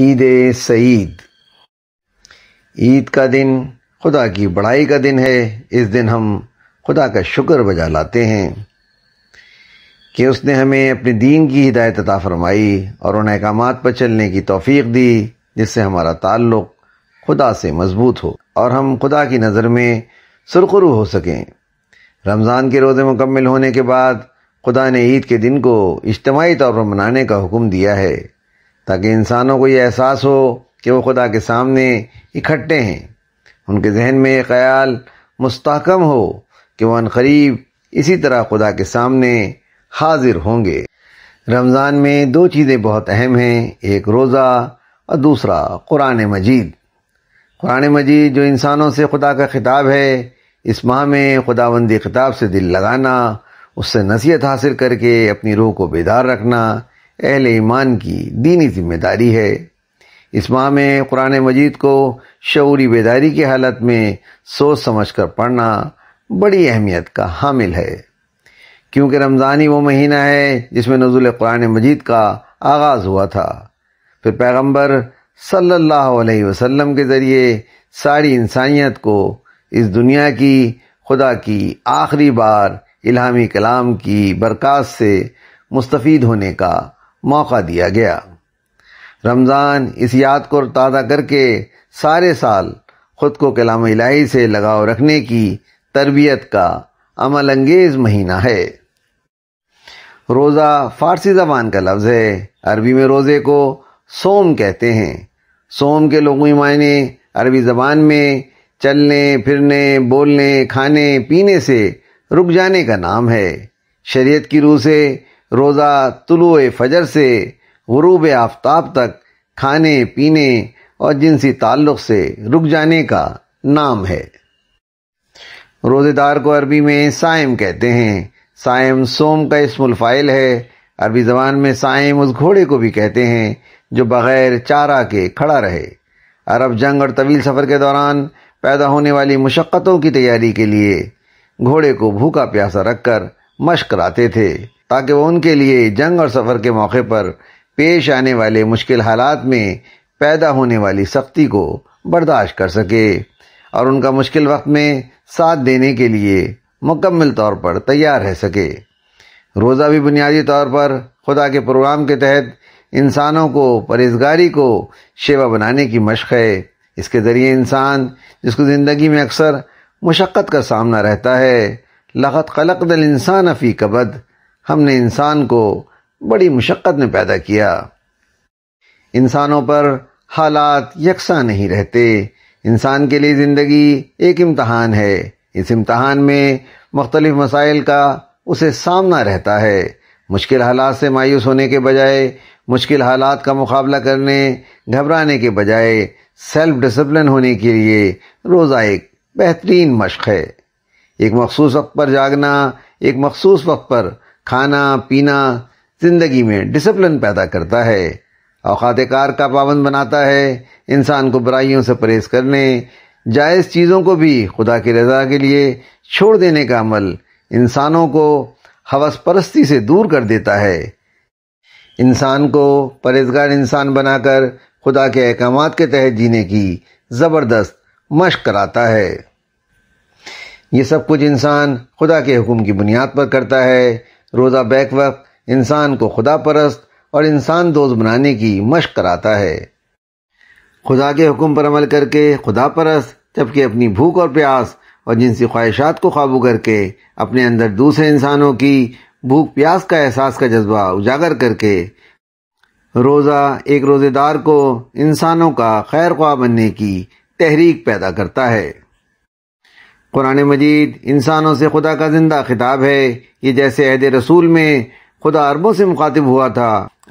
ईद सईद ईद का दिन खुदा की बड़ाई का दिन है इस दिन हम खुदा का शुक्र बजा लाते हैं कि उसने हमें अपने दीन की हिदायत अता फरमाई और उन अहकाम पर चलने की तोफ़ीक दी जिससे हमारा ताल्लुक़ खुदा से मजबूत हो और हम खुदा की नज़र में सुरखरु हो सकें रमज़ान के रोज़े मुकम्मल होने के बाद खुदा ने ईद के दिन को इज्तमाही तौर पर मनाने का हुक्म दिया है ताकि इंसानों को ये एहसास हो कि वो खुदा के सामने इकट्ठे हैं उनके जहन में ये ख्याल मुस्तकम हो कि वह करीब इसी तरह खुदा के सामने हाजिर होंगे रमज़ान में दो चीज़ें बहुत अहम हैं एक रोज़ा और दूसरा कुरान मजीद कुरान मजीद जो इंसानों से खुदा का खिताब है इस माह में खुदाबंदी खिताब से दिल लगाना उससे नसीहत हासिल करके अपनी रूह को बेदार रखना अहल ईमान की दीनी जिम्मेदारी है इस माह में कुरान मजीद को शौरी बेदारी की हालत में सोच समझ कर पढ़ना बड़ी अहमियत का हामिल है क्योंकि रमज़ान ही वो महीना है जिसमें नजुल कुरान मजीद का आगाज़ हुआ था फिर पैगम्बर सल्लल्लाहु अलैहि वसल्लम के ज़रिए सारी इंसानियत को इस दुनिया की खुदा की आखिरी बार इलामी कलाम की बरक़ात से मुस्तफ़ होने का मौका दिया गया रमज़ान इस याद को ताज़ा करके सारे साल ख़ुद को कलाम इलाही से लगाव रखने की तरबियत का अमल अंगेज महीना है रोज़ा फ़ारसी ज़बान का लफ्ज़ है अरबी में रोज़े को सोम कहते हैं सोम के लोगों मायने अरबी ज़बान में चलने फिरने बोलने खाने पीने से रुक जाने का नाम है शरीयत की रूह से रोज़ा तुलु फजर से गुरूब आफ्ताब तक खाने पीने और जिनसी ताल्लुक़ से रुक जाने का नाम है रोज़ेदार को अरबी में साइम कहते हैं साइम सोम का इसमुलफ़ाइल है अरबी ज़बान में साइम उस घोड़े को भी कहते हैं जो बग़ैर चारा के खड़ा रहे अरब जंग और तवील सफ़र के दौरान पैदा होने वाली मुशक्क़तों की तैयारी के लिए घोड़े को भूखा प्यासा रखकर मश्क कराते थे ताकि वो उनके लिए जंग और सफ़र के मौके पर पेश आने वाले मुश्किल हालात में पैदा होने वाली सख्ती को बर्दाश्त कर सके और उनका मुश्किल वक्त में साथ देने के लिए मुकम्मल तौर पर तैयार रह सके रोज़ा भी बुनियादी तौर पर खुदा के प्रोग्राम के तहत इंसानों को परहेजगारी को शेवा बनाने की मशक़ है इसके ज़रिए इंसान जिसको ज़िंदगी में अक्सर मशक्क़त का सामना रहता है लखत खलक दल इंसान अफ़ी कबद हमने इंसान को बड़ी मुशक्क़त में पैदा किया इंसानों पर हालात यकसा नहीं रहते इंसान के लिए ज़िंदगी एक इम्तहान है इस इम्तहान में मख्तलफ मसाइल का उसे सामना रहता है मुश्किल हालात से मायूस होने के बजाय मुश्किल हालात का मुकाबला करने घबराने के बजाय सेल्फ डिसिप्लिन होने के लिए रोज़ा एक बेहतरीन मशक़ है एक मखसूस वक्त पर जागना एक मखसूस वक्त पर खाना पीना ज़िंदगी में डिसिप्लिन पैदा करता है अवकात कार का पाबंद बनाता है इंसान को बुराइयों से परहेज करने जायज़ चीज़ों को भी खुदा की रजा के लिए छोड़ देने का अमल इंसानों को हवस परस्ती से दूर कर देता है इंसान को परहेजगार इंसान बनाकर खुदा के अहकाम के तहत जीने की ज़बरदस्त मश्क कराता है ये सब कुछ इंसान खुदा के हुक्म की बुनियाद पर करता है रोज़ा बैक वक्त इंसान को खुदा परस्त और इंसान दोस्त बनाने की मशक कराता है खुदा के हुक्म पर अमल करके खुदा परस्त जबकि अपनी भूख और प्यास और जिनसी ख्वाहिशात को काबू करके अपने अंदर दूसरे इंसानों की भूख प्यास का एहसास का जज्बा उजागर करके रोज़ा एक रोज़ेदार को इंसानों का खैर ख्वाह बनने की तहरीक पैदा करता है कुरान मजीद इंसानों से खुदा का जिंदा खिताब है ये जैसे अहद रसूल में खुदा अरबों से मुखातिब हुआ था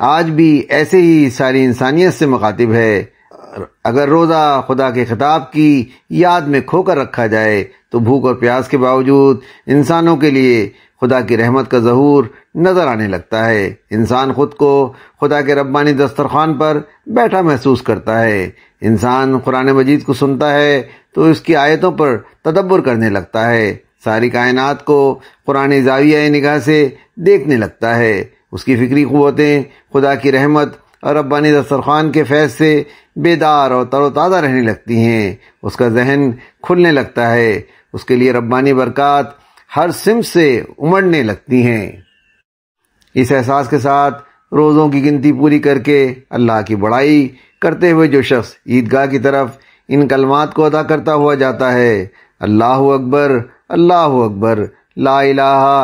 आज भी ऐसे ही सारी इंसानियत से मुखातिब है अगर रोज़ा खुदा के खिताब की याद में खोकर रखा जाए तो भूख और प्यास के बावजूद इंसानों के लिए खुदा की रहमत का जहूर नज़र आने लगता है इंसान ख़ुद को खुदा के रब्बानी दस्तरखान पर बैठा महसूस करता है इंसान कुरान मजीद को सुनता है तो इसकी आयतों पर तदब्बर करने लगता है सारी कायनात को कुरान जाविया निगाह से देखने लगता है उसकी फ़िक्री क़वतें खुदा की रहमत और रब्बानी दस्तरखान के फैज़ से बेदार और तरोताज़ा रहने लगती हैं उसका जहन खुलने लगता है उसके लिए रब्बानी बरक़ात हर सिम से उमड़ने लगती हैं इस एहसास के साथ रोज़ों की गिनती पूरी करके अल्लाह की बड़ाई करते हुए जो शख्स ईदगाह की तरफ इन कलमात को अदा करता हुआ जाता है अल्लाह अकबर अल्लाह अकबर ला इलाहा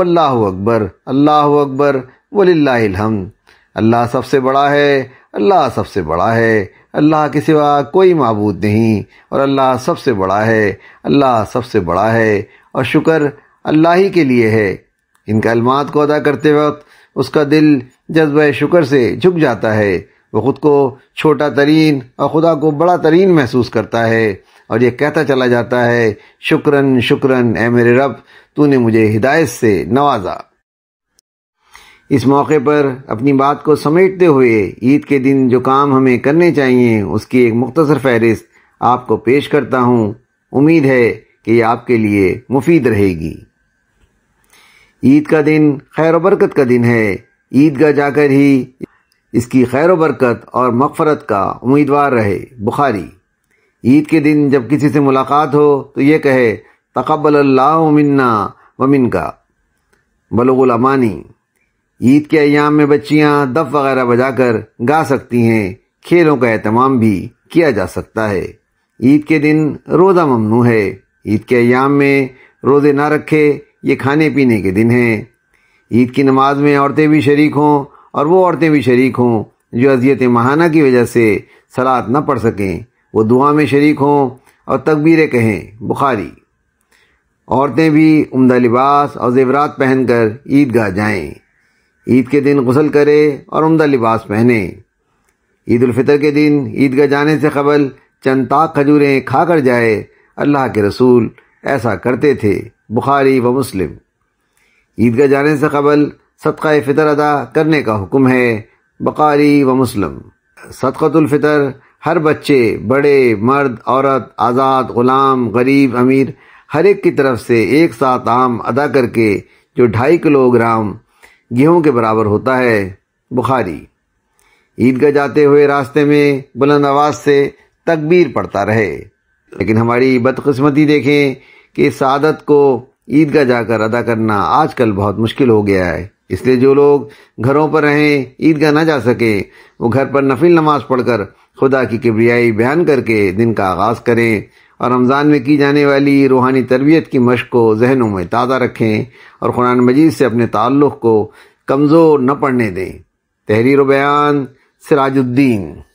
अकबर अल्लाह अकबर वलिल्लाहिल अल्लाह सबसे बड़ा है अल्लाह सबसे बड़ा है अल्लाह के सिवा कोई मबूद नहीं और अल्लाह सबसे बड़ा है अल्लाह सबसे बड़ा है और शुक्र अल्लाह ही के लिए है इन कलमात को अदा करते वक्त उसका दिल जज्ब शुक्र से झुक जाता है वह ख़ुद को छोटा तरीन और ख़ुदा को बड़ा तरीन महसूस करता है और यह कहता चला जाता है शुक्रन शुक्रन ए मेरे रब तूने मुझे हिदायत से नवाजा इस मौके पर अपनी बात को समेटते हुए ईद के दिन जो काम हमें करने चाहिए उसकी एक मुख्तर फहरिस्त आपको पेश करता हूँ उम्मीद है कि ये आपके लिए मुफीद रहेगी ईद का दिन खैर बरकत का दिन है ईदगाह जाकर ही इसकी खैर बरकत और मगफरत का उम्मीदवार रहे बुखारी ईद के दिन जब किसी से मुलाकात हो तो ये कहे तकबल मिन्ना व मिन का बलोगुल अमानी ईद के अयाम में बच्चियां दफ वगैरह बजाकर गा सकती हैं खेलों का एहतमाम भी किया जा सकता है ईद के दिन रोज़ा ममनू है ईद के अयाम में रोज़े ना रखे ये खाने पीने के दिन हैं ईद की नमाज में औरतें भी शरीक हों और वो औरतें भी शरीक हों जो अजियत महाना की वजह से सलात न पढ़ सकें वो दुआ में शरीक हों और तकबीरें कहें बुखारी औरतें भी उमदा लिबास और जेवरात पहनकर ईदगाह जाएं ईद के दिन गसल करे और उमदा लिबास पहने ईद के दिन ईदगाह जाने से कबल चंद ताक खजूरें खा कर जाए अल्लाह के रसूल ऐसा करते थे बुखारी व मुस्लिम ईदगाह जाने से कबल सदका फ़ितर अदा करने का हुक्म है बकारी व मुस्लिम सदक़तुल्फ़ितर हर बच्चे बड़े मर्द औरत आज़ाद ग़ुलाम गरीब अमीर हर एक की तरफ से एक साथ आम अदा करके जो ढाई किलोग्राम गेहूं के बराबर होता है बुखारी ईदगाह जाते हुए रास्ते में बुलंद आवाज से तकबीर पड़ता रहे लेकिन हमारी बदकस्मती देखें कि इस आदत को ईदगाह जाकर अदा करना आजकल बहुत मुश्किल हो गया है इसलिए जो लोग घरों पर रहें ईदगाह ना जा सकें वो घर पर नफिल नमाज पढ़कर खुदा की किबरियाई बयान करके दिन का आगाज़ करें और रमज़ान में की जाने वाली रूहानी तरबियत की मश्क को जहनों में ताज़ा रखें और कुरान मजीद से अपने ताल्लुक़ को कमज़ोर न पड़ने दें तहरीर बयान सिराजुद्दीन